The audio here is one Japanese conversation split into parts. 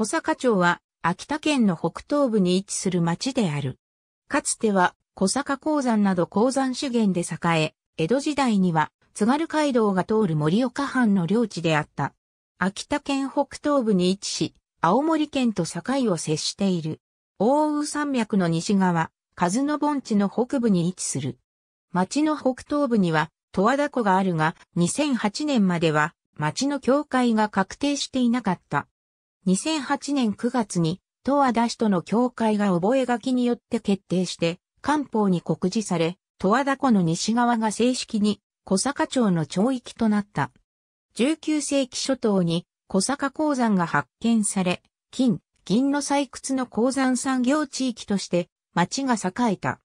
小坂町は秋田県の北東部に位置する町である。かつては小坂鉱山など鉱山資源で栄え、江戸時代には津軽街道が通る盛岡藩の領地であった。秋田県北東部に位置し、青森県と境を接している。大雨山脈の西側、数の盆地の北部に位置する。町の北東部には、十和田湖があるが、2008年までは、町の境界が確定していなかった。2008年9月に、十和田市との境界が覚書によって決定して、官報に告示され、十和田湖の西側が正式に小坂町の町域となった。19世紀初頭に小坂鉱山が発見され、金、銀の採掘の鉱山産業地域として町が栄えた。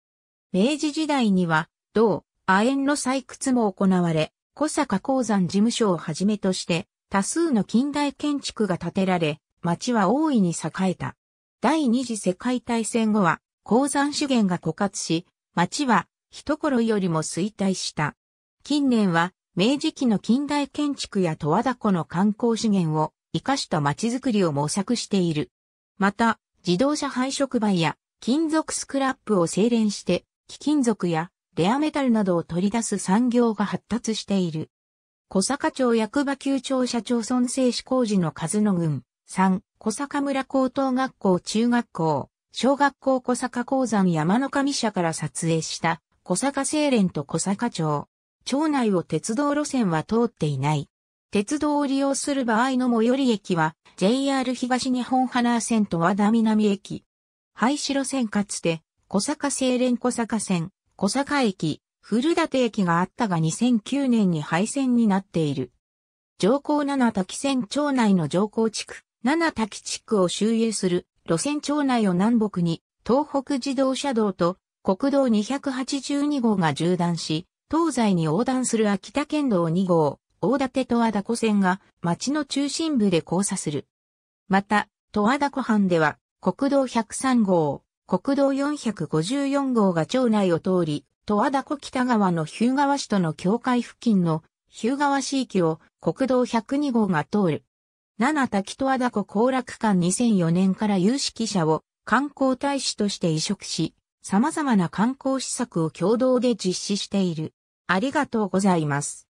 明治時代には、銅、亜鉛の採掘も行われ、小坂鉱山事務所をはじめとして、多数の近代建築が建てられ、町は大いに栄えた。第二次世界大戦後は、鉱山資源が枯渇し、町は一頃よりも衰退した。近年は、明治期の近代建築や十和田湖の観光資源を活かした町づくりを模索している。また、自動車廃触媒や金属スクラップを精錬して、貴金属やレアメタルなどを取り出す産業が発達している。小坂町役場旧庁舎町村製紙工事の数の群、3、小坂村高等学校中学校、小学校小坂鉱山山の上社から撮影した小坂清廉と小坂町。町内を鉄道路線は通っていない。鉄道を利用する場合の最寄り駅は JR 東日本花線と和田南駅。廃止路線かつて小坂清廉小坂線、小坂駅、古館駅があったが2009年に廃線になっている。上高七滝線町内の上高地区、七滝地区を周遊する路線町内を南北に東北自動車道と国道282号が縦断し、東西に横断する秋田県道2号、大館と和田湖線が町の中心部で交差する。また、戸和田湖畔では国道103号、国道454号が町内を通り、戸和田湖北側の日向川市との境界付近の日向川市域を国道102号が通る。七滝と和田湖行楽館2004年から有識者を観光大使として移植し、様々な観光施策を共同で実施している。ありがとうございます。